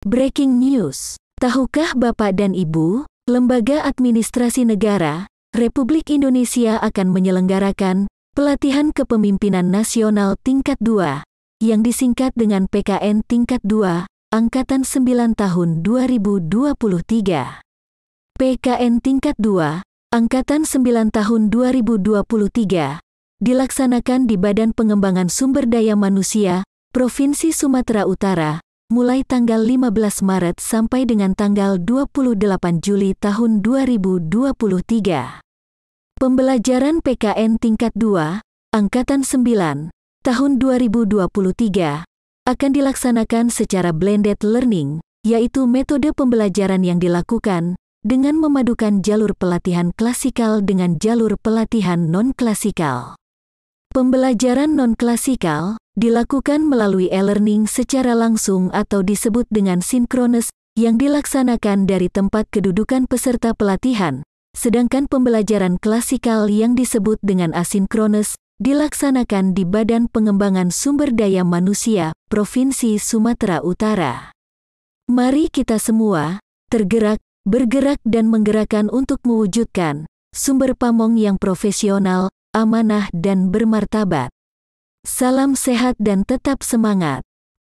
Breaking news. Tahukah Bapak dan Ibu, Lembaga Administrasi Negara, Republik Indonesia akan menyelenggarakan pelatihan kepemimpinan nasional tingkat 2, yang disingkat dengan PKN tingkat 2, Angkatan 9 tahun 2023. PKN tingkat 2, Angkatan 9 tahun 2023, dilaksanakan di Badan Pengembangan Sumber Daya Manusia, Provinsi Sumatera Utara, mulai tanggal 15 Maret sampai dengan tanggal 28 Juli tahun 2023. Pembelajaran PKN tingkat 2, angkatan 9, tahun 2023 akan dilaksanakan secara blended learning, yaitu metode pembelajaran yang dilakukan dengan memadukan jalur pelatihan klasikal dengan jalur pelatihan non-klasikal. Pembelajaran non-klasikal dilakukan melalui e-learning secara langsung atau disebut dengan sinkronis yang dilaksanakan dari tempat kedudukan peserta pelatihan, sedangkan pembelajaran klasikal yang disebut dengan asinkronis dilaksanakan di Badan Pengembangan Sumber Daya Manusia, Provinsi Sumatera Utara. Mari kita semua tergerak, bergerak dan menggerakkan untuk mewujudkan sumber pamong yang profesional, amanah dan bermartabat. Salam sehat dan tetap semangat.